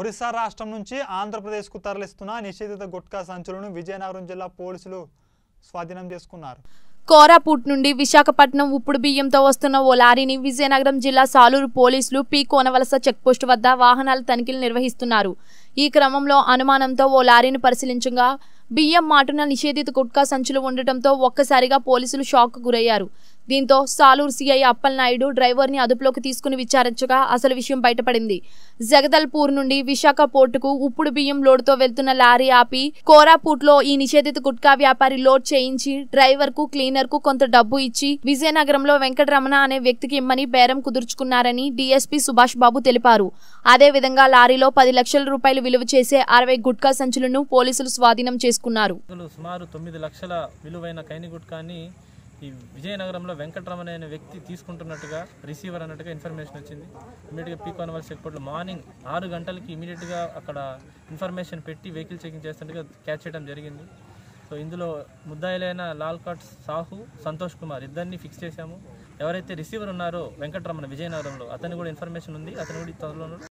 ఒరిస్సా రాష్ట్రం నుంచి ఆంధ్రప్రదేశ్కు తరలిస్తున్న నిషేధిత గుట్కా సంచులను విజయనగరం జిల్లా పోలీసులు స్వాధీనం చేసుకున్నారు కోరాపూట్ నుండి విశాఖపట్నం ఇప్పుడు బియ్యంతో వస్తున్న ఓ లారీని విజయనగరం జిల్లా సాలూరు పోలీసులు పి కోనవలస చెక్పోస్టు వద్ద వాహనాల తనిఖీలు నిర్వహిస్తున్నారు ఈ క్రమంలో అనుమానంతో ఓ లారీని పరిశీలించగా బియ్యం మాటున నిషేధిత గుట్కా సంచులు ఉండటంతో ఒక్కసారిగా పోలీసులు షాక్ గురయ్యారు దీంతో సాలూరు సీఐ అప్పలనాయుడు ని అదుపులోకి తీసుకుని విచారించగా అసలు విషయం బయటపడింది జగదల్పూర్ నుండి విశాఖ పోర్టుకు ఉప్పుడు బియ్యం లోడ్తో వెళ్తున్న లారీ ఆపి లో ఈ నిషేధిత గుట్కా వ్యాపారి లోడ్ చేయించి డ్రైవర్ కు క్లీనర్ కు కొంత డబ్బు ఇచ్చి విజయనగరంలో వెంకటరమణ అనే వ్యక్తికి ఇమ్మని బేరం కుదుర్చుకున్నారని డీఎస్పీ సుభాష్ బాబు తెలిపారు అదే విధంగా లారీలో పది లక్షల రూపాయలు విలువ చేసే అరవై గుట్కా సంచులను పోలీసులు స్వాధీనం చేసుకున్నారు సుమారు తొమ్మిది లక్షల విలువైన కైని గుట్కాని ఈ విజయనగరంలో వెంకటరమణ అనే వ్యక్తి తీసుకుంటున్నట్టుగా రిసీవర్ అన్నట్టుగా ఇన్ఫర్మేషన్ వచ్చింది ఇమీడియట్గా పీక్ ఆన్వర్స్ చెక్పోర్ట్లో మార్నింగ్ ఆరు గంటలకి ఇమీడియట్గా అక్కడ ఇన్ఫర్మేషన్ పెట్టి వెహికల్ చెకింగ్ చేస్తున్నట్టుగా క్యాచ్ చేయడం జరిగింది సో ఇందులో ముద్దాయిలైన లాల్ సాహు సంతోష్ కుమార్ ఇద్దరిని ఫిక్స్ చేశాము ఎవరైతే రిసీవర్ ఉన్నారో వెంకటరమణ విజయనగరంలో అతను కూడా ఇన్ఫర్మేషన్ ఉంది అతను కూడా తనలో